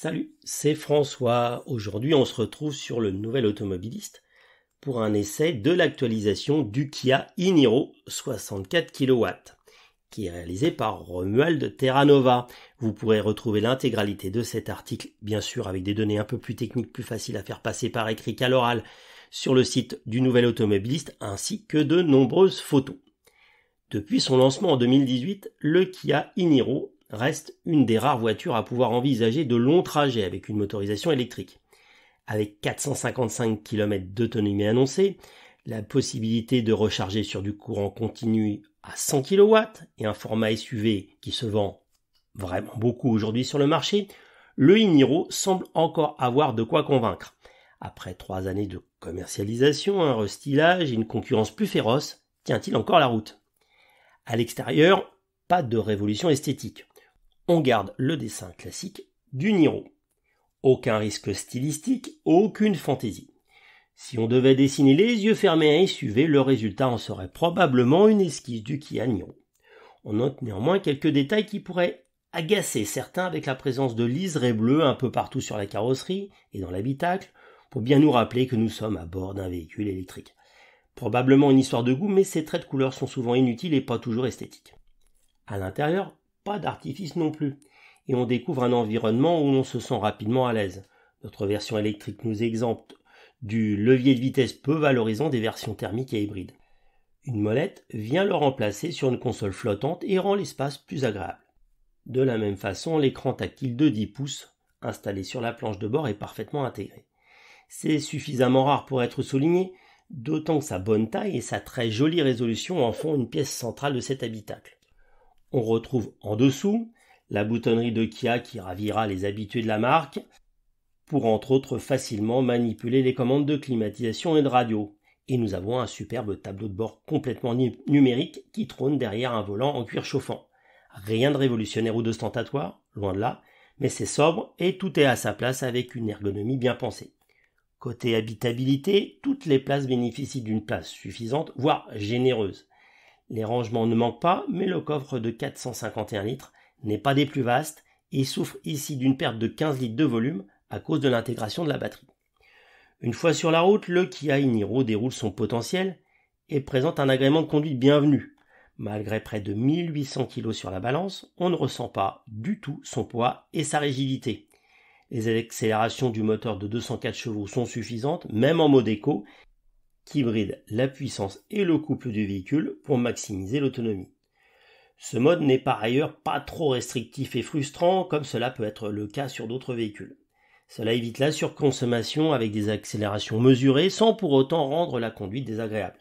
Salut, c'est François. Aujourd'hui, on se retrouve sur le Nouvel Automobiliste pour un essai de l'actualisation du Kia Iniro 64 kW qui est réalisé par Romuald Terranova. Vous pourrez retrouver l'intégralité de cet article, bien sûr avec des données un peu plus techniques, plus faciles à faire passer par écrit qu'à l'oral, sur le site du Nouvel Automobiliste ainsi que de nombreuses photos. Depuis son lancement en 2018, le Kia Iniro reste une des rares voitures à pouvoir envisager de longs trajets avec une motorisation électrique. Avec 455 km d'autonomie annoncée, la possibilité de recharger sur du courant continu à 100 kW et un format SUV qui se vend vraiment beaucoup aujourd'hui sur le marché, le Iniro semble encore avoir de quoi convaincre. Après trois années de commercialisation, un restylage et une concurrence plus féroce, tient-il encore la route À l'extérieur, pas de révolution esthétique on garde le dessin classique du Niro. Aucun risque stylistique, aucune fantaisie. Si on devait dessiner les yeux fermés à SUV, le résultat en serait probablement une esquisse du Kia Niro. On note néanmoins quelques détails qui pourraient agacer certains avec la présence de liserés bleus un peu partout sur la carrosserie et dans l'habitacle pour bien nous rappeler que nous sommes à bord d'un véhicule électrique. Probablement une histoire de goût, mais ces traits de couleur sont souvent inutiles et pas toujours esthétiques. À l'intérieur, d'artifice non plus, et on découvre un environnement où l'on se sent rapidement à l'aise. Notre version électrique nous exempte du levier de vitesse peu valorisant des versions thermiques et hybrides. Une molette vient le remplacer sur une console flottante et rend l'espace plus agréable. De la même façon, l'écran tactile de 10 pouces installé sur la planche de bord est parfaitement intégré. C'est suffisamment rare pour être souligné, d'autant que sa bonne taille et sa très jolie résolution en font une pièce centrale de cet habitacle. On retrouve en dessous la boutonnerie de Kia qui ravira les habitués de la marque pour entre autres facilement manipuler les commandes de climatisation et de radio. Et nous avons un superbe tableau de bord complètement numérique qui trône derrière un volant en cuir chauffant. Rien de révolutionnaire ou d'ostentatoire, loin de là, mais c'est sobre et tout est à sa place avec une ergonomie bien pensée. Côté habitabilité, toutes les places bénéficient d'une place suffisante, voire généreuse. Les rangements ne manquent pas, mais le coffre de 451 litres n'est pas des plus vastes et souffre ici d'une perte de 15 litres de volume à cause de l'intégration de la batterie. Une fois sur la route, le Kia Iniro déroule son potentiel et présente un agrément de conduite bienvenu. Malgré près de 1800 kg sur la balance, on ne ressent pas du tout son poids et sa rigidité. Les accélérations du moteur de 204 chevaux sont suffisantes, même en mode éco, qui bride la puissance et le couple du véhicule pour maximiser l'autonomie. Ce mode n'est par ailleurs pas trop restrictif et frustrant comme cela peut être le cas sur d'autres véhicules. Cela évite la surconsommation avec des accélérations mesurées sans pour autant rendre la conduite désagréable.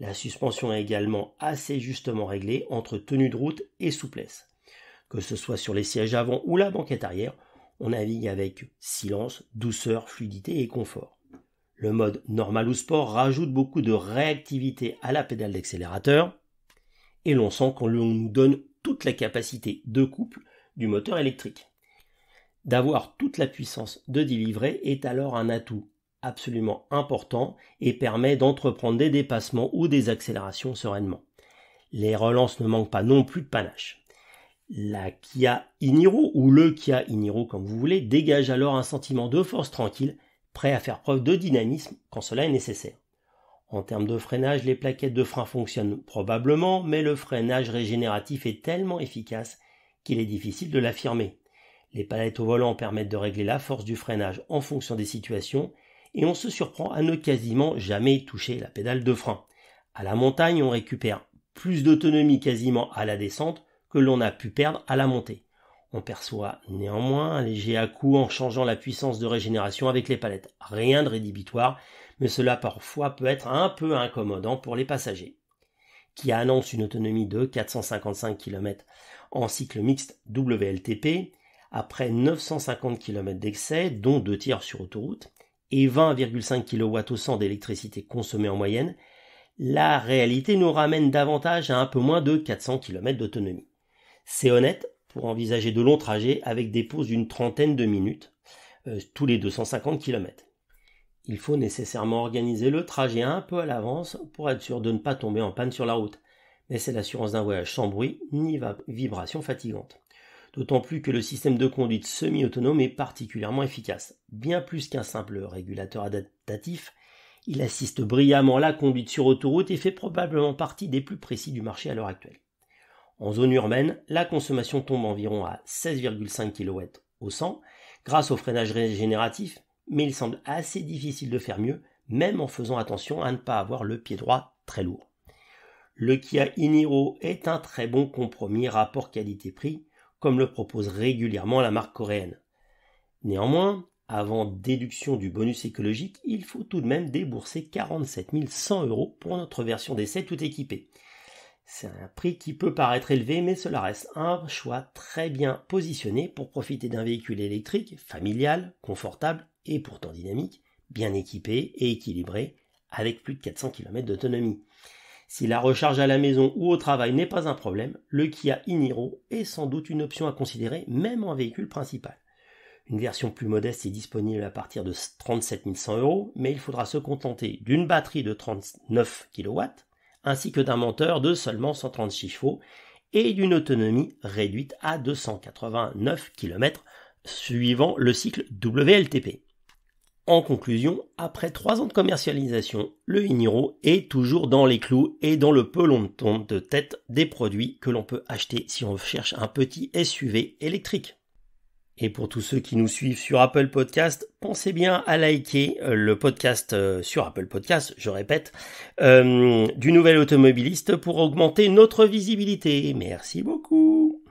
La suspension est également assez justement réglée entre tenue de route et souplesse. Que ce soit sur les sièges avant ou la banquette arrière, on navigue avec silence, douceur, fluidité et confort. Le mode normal ou sport rajoute beaucoup de réactivité à la pédale d'accélérateur et l'on sent qu'on nous donne toute la capacité de couple du moteur électrique. D'avoir toute la puissance de délivrer est alors un atout absolument important et permet d'entreprendre des dépassements ou des accélérations sereinement. Les relances ne manquent pas non plus de panache. La Kia Iniro ou le Kia Iniro comme vous voulez dégage alors un sentiment de force tranquille prêt à faire preuve de dynamisme quand cela est nécessaire. En termes de freinage, les plaquettes de frein fonctionnent probablement, mais le freinage régénératif est tellement efficace qu'il est difficile de l'affirmer. Les palettes au volant permettent de régler la force du freinage en fonction des situations, et on se surprend à ne quasiment jamais toucher la pédale de frein. À la montagne, on récupère plus d'autonomie quasiment à la descente que l'on a pu perdre à la montée. On perçoit néanmoins un léger à-coup en changeant la puissance de régénération avec les palettes. Rien de rédhibitoire, mais cela parfois peut être un peu incommodant pour les passagers. Qui annonce une autonomie de 455 km en cycle mixte WLTP, après 950 km d'excès, dont deux tiers sur autoroute, et 20,5 kW au 100 d'électricité consommée en moyenne, la réalité nous ramène davantage à un peu moins de 400 km d'autonomie. C'est honnête, pour envisager de longs trajets avec des pauses d'une trentaine de minutes euh, tous les 250 km. Il faut nécessairement organiser le trajet un peu à l'avance pour être sûr de ne pas tomber en panne sur la route, mais c'est l'assurance d'un voyage sans bruit ni vibrations fatigantes. D'autant plus que le système de conduite semi-autonome est particulièrement efficace. Bien plus qu'un simple régulateur adaptatif, il assiste brillamment la conduite sur autoroute et fait probablement partie des plus précis du marché à l'heure actuelle. En zone urbaine, la consommation tombe environ à 16,5 kW au 100 grâce au freinage régénératif, mais il semble assez difficile de faire mieux, même en faisant attention à ne pas avoir le pied droit très lourd. Le Kia Iniro est un très bon compromis rapport qualité-prix, comme le propose régulièrement la marque coréenne. Néanmoins, avant déduction du bonus écologique, il faut tout de même débourser 47 100 euros pour notre version d'essai tout équipée. C'est un prix qui peut paraître élevé, mais cela reste un choix très bien positionné pour profiter d'un véhicule électrique familial, confortable et pourtant dynamique, bien équipé et équilibré, avec plus de 400 km d'autonomie. Si la recharge à la maison ou au travail n'est pas un problème, le Kia Iniro est sans doute une option à considérer même en véhicule principal. Une version plus modeste est disponible à partir de 37 100 euros, mais il faudra se contenter d'une batterie de 39 kW, ainsi que d'un moteur de seulement 136 chevaux et d'une autonomie réduite à 289 km suivant le cycle WLTP. En conclusion, après trois ans de commercialisation, le Iniro est toujours dans les clous et dans le peloton de tête des produits que l'on peut acheter si on cherche un petit SUV électrique. Et pour tous ceux qui nous suivent sur Apple Podcast, pensez bien à liker euh, le podcast euh, sur Apple Podcast, je répète, euh, du nouvel automobiliste pour augmenter notre visibilité. Merci beaucoup.